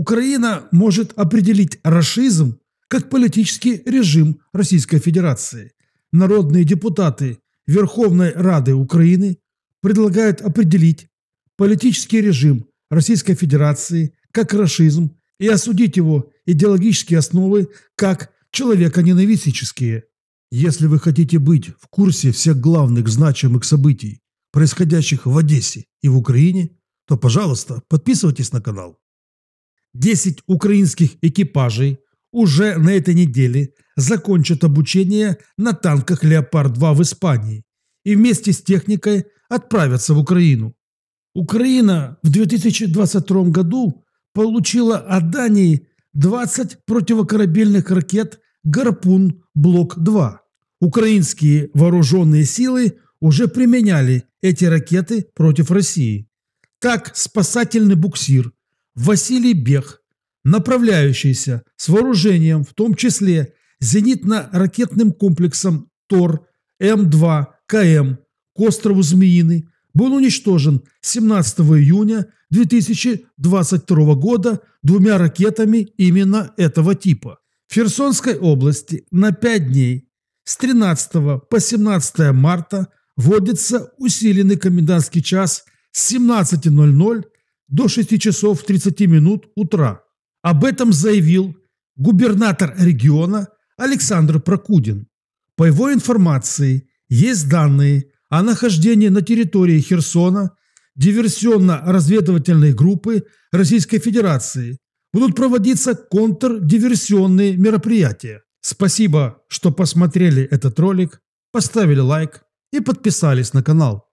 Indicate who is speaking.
Speaker 1: Украина может определить расизм как политический режим Российской Федерации. Народные депутаты Верховной Рады Украины предлагают определить политический режим Российской Федерации как расизм и осудить его идеологические основы как человеконенавистические. Если вы хотите быть в курсе всех главных значимых событий, происходящих в Одессе и в Украине, то, пожалуйста, подписывайтесь на канал. 10 украинских экипажей уже на этой неделе закончат обучение на танках «Леопард-2» в Испании и вместе с техникой отправятся в Украину. Украина в 2022 году получила от Дании 20 противокорабельных ракет «Гарпун Блок-2». Украинские вооруженные силы уже применяли эти ракеты против России. Так спасательный буксир Василий Бех, направляющийся с вооружением, в том числе зенитно-ракетным комплексом ТОР М2 КМ к острову Змеиный, был уничтожен 17 июня 2022 года двумя ракетами именно этого типа. В Херсонской области на 5 дней с 13 по 17 марта вводится усиленный комендантский час с 17.00 до 6 часов 30 минут утра. Об этом заявил губернатор региона Александр Прокудин. По его информации, есть данные о нахождении на территории Херсона диверсионно-разведывательной группы Российской Федерации. Будут проводиться контрдиверсионные мероприятия. Спасибо, что посмотрели этот ролик, поставили лайк и подписались на канал.